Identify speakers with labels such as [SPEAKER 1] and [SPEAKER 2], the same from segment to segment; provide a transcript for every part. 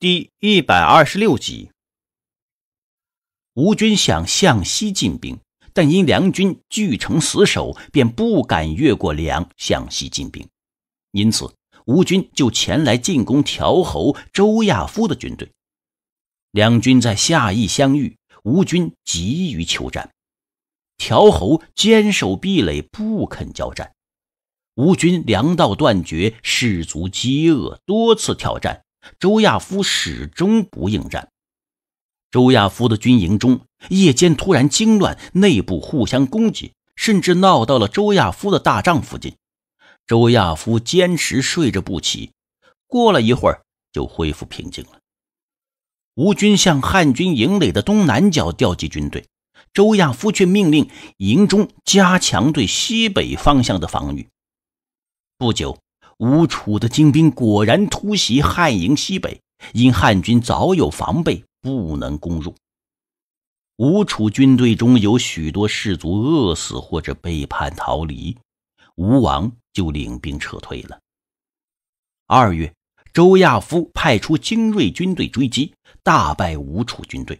[SPEAKER 1] 第一百二十六集，吴军想向西进兵，但因梁军据城死守，便不敢越过梁向西进兵。因此，吴军就前来进攻条侯周亚夫的军队。两军在夏邑相遇，吴军急于求战，条侯坚守壁垒，不肯交战。吴军粮道断绝，士卒饥饿，多次挑战。周亚夫始终不应战。周亚夫的军营中，夜间突然惊乱，内部互相攻击，甚至闹到了周亚夫的大帐附近。周亚夫坚持睡着不起，过了一会儿就恢复平静了。吴军向汉军营垒的东南角调集军队，周亚夫却命令营中加强对西北方向的防御。不久。吴楚的精兵果然突袭汉营西北，因汉军早有防备，不能攻入。吴楚军队中有许多士卒饿死或者背叛逃离，吴王就领兵撤退了。二月，周亚夫派出精锐军队追击，大败吴楚军队。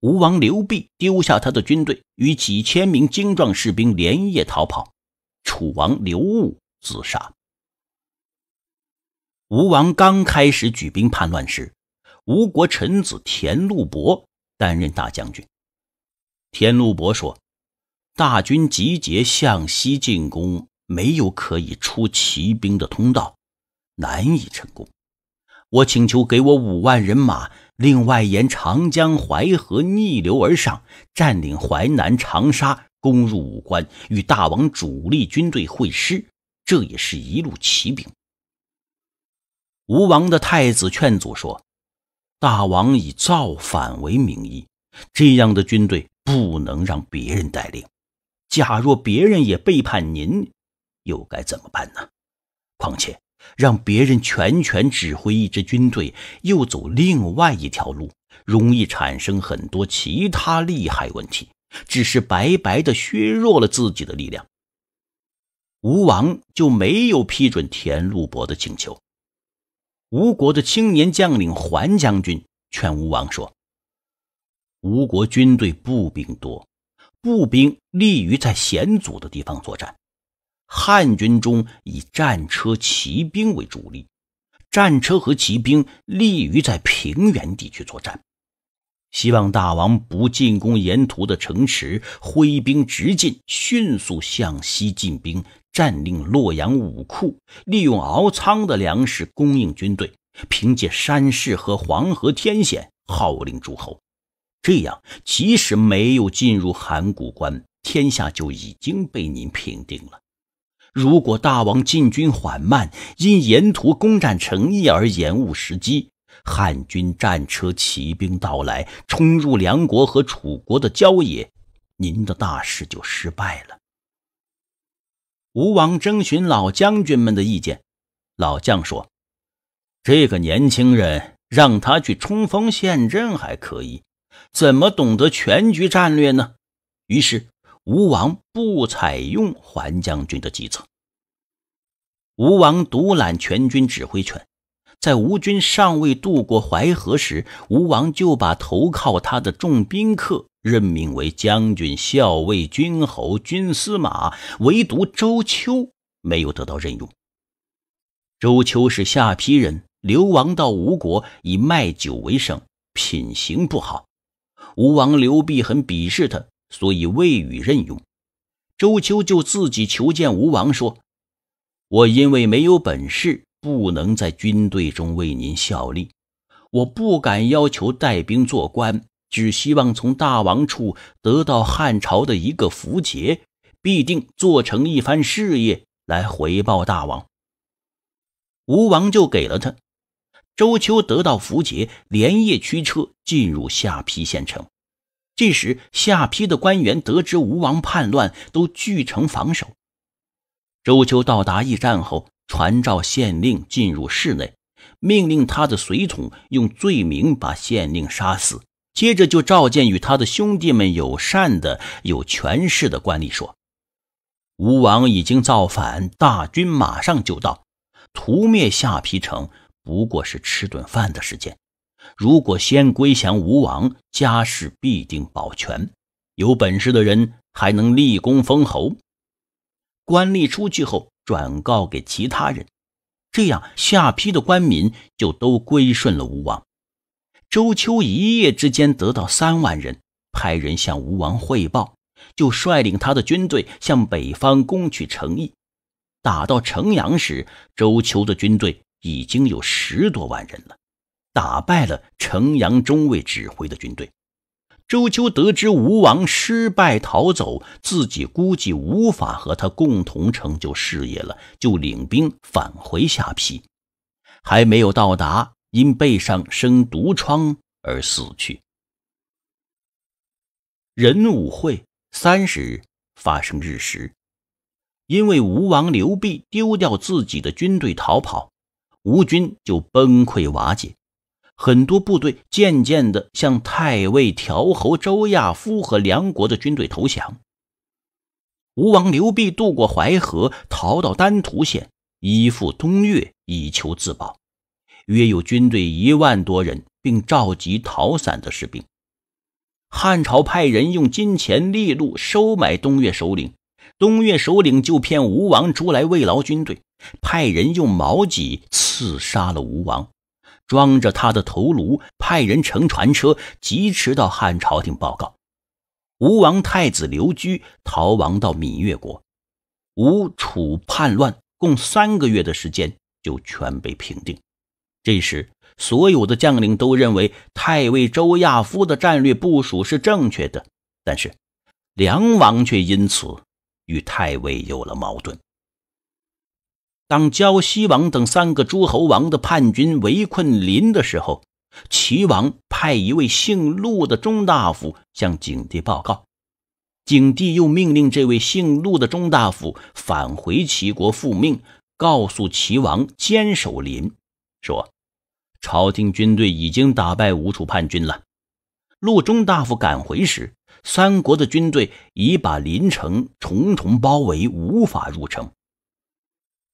[SPEAKER 1] 吴王刘濞丢下他的军队，与几千名精壮士兵连夜逃跑。楚王刘戊自杀。吴王刚开始举兵叛乱时，吴国臣子田禄伯担任大将军。田禄伯说：“大军集结向西进攻，没有可以出骑兵的通道，难以成功。我请求给我五万人马，另外沿长江、淮河逆流而上，占领淮南、长沙，攻入武关，与大王主力军队会师。这也是一路骑兵。”吴王的太子劝阻说：“大王以造反为名义，这样的军队不能让别人带领。假若别人也背叛您，又该怎么办呢？况且让别人全权指挥一支军队，又走另外一条路，容易产生很多其他利害问题，只是白白的削弱了自己的力量。”吴王就没有批准田禄伯的请求。吴国的青年将领桓将军劝吴王说：“吴国军队步兵多，步兵利于在险阻的地方作战；汉军中以战车骑兵为主力，战车和骑兵利于在平原地区作战。希望大王不进攻沿途的城池，挥兵直进，迅速向西进兵。”占领洛阳武库，利用敖仓的粮食供应军队，凭借山势和黄河天险号令诸侯。这样，即使没有进入函谷关，天下就已经被您平定了。如果大王进军缓慢，因沿途攻占城邑而延误时机，汉军战车骑兵到来，冲入梁国和楚国的郊野，您的大事就失败了。吴王征询老将军们的意见，老将说：“这个年轻人，让他去冲锋陷阵还可以，怎么懂得全局战略呢？”于是吴王不采用桓将军的计策。吴王独揽全军指挥权，在吴军尚未渡过淮河时，吴王就把投靠他的众宾客。任命为将军、校尉、军侯、军司马，唯独周秋没有得到任用。周秋是下邳人，流亡到吴国，以卖酒为生，品行不好。吴王刘濞很鄙视他，所以未予任用。周秋就自己求见吴王，说：“我因为没有本事，不能在军队中为您效力，我不敢要求带兵做官。”只希望从大王处得到汉朝的一个符节，必定做成一番事业来回报大王。吴王就给了他。周秋得到符节，连夜驱车进入下邳县城。这时，下邳的官员得知吴王叛乱，都聚成防守。周秋到达驿站后，传召县令进入室内，命令他的随从用罪名把县令杀死。接着就召见与他的兄弟们友善的有权势的官吏，说：“吴王已经造反，大军马上就到，屠灭下邳城不过是吃顿饭的时间。如果先归降吴王，家事必定保全，有本事的人还能立功封侯。”官吏出去后，转告给其他人，这样下邳的官民就都归顺了吴王。周秋一夜之间得到三万人，派人向吴王汇报，就率领他的军队向北方攻取城邑。打到城阳时，周秋的军队已经有十多万人了，打败了城阳中尉指挥的军队。周秋得知吴王失败逃走，自己估计无法和他共同成就事业了，就领兵返回下邳，还没有到达。因背上生毒疮而死去。人午会三十日发生日食，因为吴王刘濞丢掉自己的军队逃跑，吴军就崩溃瓦解，很多部队渐渐的向太尉调侯周亚夫和梁国的军队投降。吴王刘濞渡过淮河，逃到丹徒县，依附东越，以求自保。约有军队一万多人，并召集逃散的士兵。汉朝派人用金钱利禄收买东岳首领，东岳首领就骗吴王出来慰劳军队，派人用矛戟刺杀了吴王，装着他的头颅，派人乘船车疾驰到汉朝廷报告。吴王太子刘居逃亡到闽越国，吴楚叛乱共三个月的时间就全被平定。这时，所有的将领都认为太尉周亚夫的战略部署是正确的，但是梁王却因此与太尉有了矛盾。当胶西王等三个诸侯王的叛军围困林的时候，齐王派一位姓陆的中大夫向景帝报告，景帝又命令这位姓陆的中大夫返回齐国复命，告诉齐王坚守林，说。朝廷军队已经打败吴楚叛军了。陆中大夫赶回时，三国的军队已把临城重重包围，无法入城。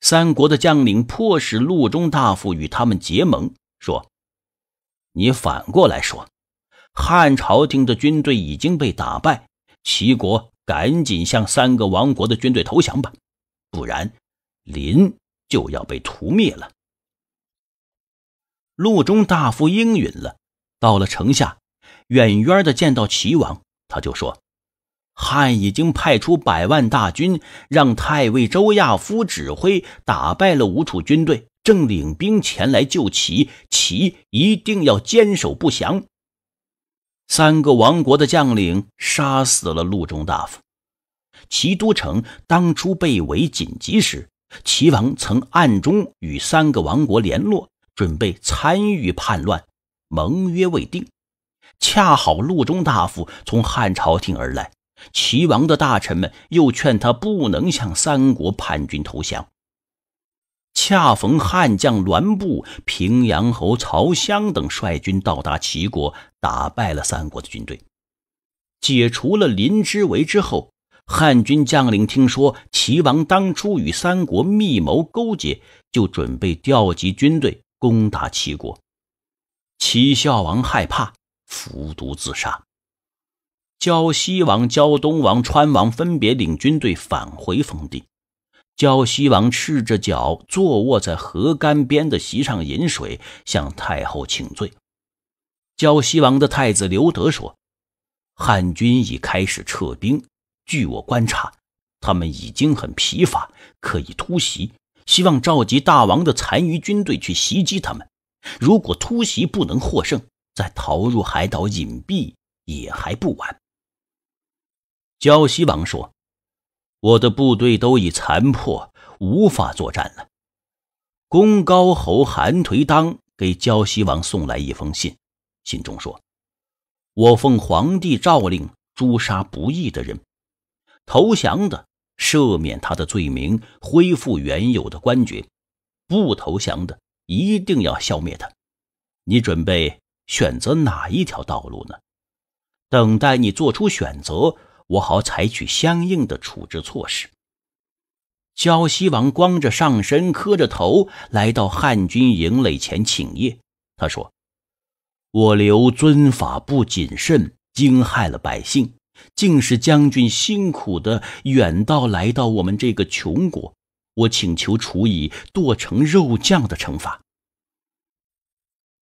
[SPEAKER 1] 三国的将领迫使陆中大夫与他们结盟，说：“你反过来说，汉朝廷的军队已经被打败，齐国赶紧向三个王国的军队投降吧，不然临就要被屠灭了。”陆中大夫应允了。到了城下，远远的见到齐王，他就说：“汉已经派出百万大军，让太尉周亚夫指挥，打败了吴楚军队，正领兵前来救齐。齐一定要坚守不降。”三个王国的将领杀死了陆中大夫。齐都城当初被围紧急时，齐王曾暗中与三个王国联络。准备参与叛乱，盟约未定，恰好路中大夫从汉朝廷而来，齐王的大臣们又劝他不能向三国叛军投降。恰逢汉将栾布、平阳侯曹襄等率军到达齐国，打败了三国的军队，解除了临之围之后，汉军将领听说齐王当初与三国密谋勾结，就准备调集军队。攻打齐国，齐孝王害怕，服毒自杀。胶西王、胶东王、川王分别领军队返回封地。胶西王赤着脚，坐卧在河干边的席上饮水，向太后请罪。胶西王的太子刘德说：“汉军已开始撤兵，据我观察，他们已经很疲乏，可以突袭。”希望召集大王的残余军队去袭击他们。如果突袭不能获胜，再逃入海岛隐蔽也还不晚。焦西王说：“我的部队都已残破，无法作战了。”公高侯韩颓当给焦西王送来一封信，信中说：“我奉皇帝诏令诛杀不义的人，投降的。”赦免他的罪名，恢复原有的官爵；不投降的，一定要消灭他。你准备选择哪一条道路呢？等待你做出选择，我好采取相应的处置措施。胶西王光着上身，磕着头，来到汉军营垒前请业。他说：“我刘尊法不谨慎，惊害了百姓。”竟是将军辛苦的远道来到我们这个穷国，我请求处以剁成肉酱的惩罚。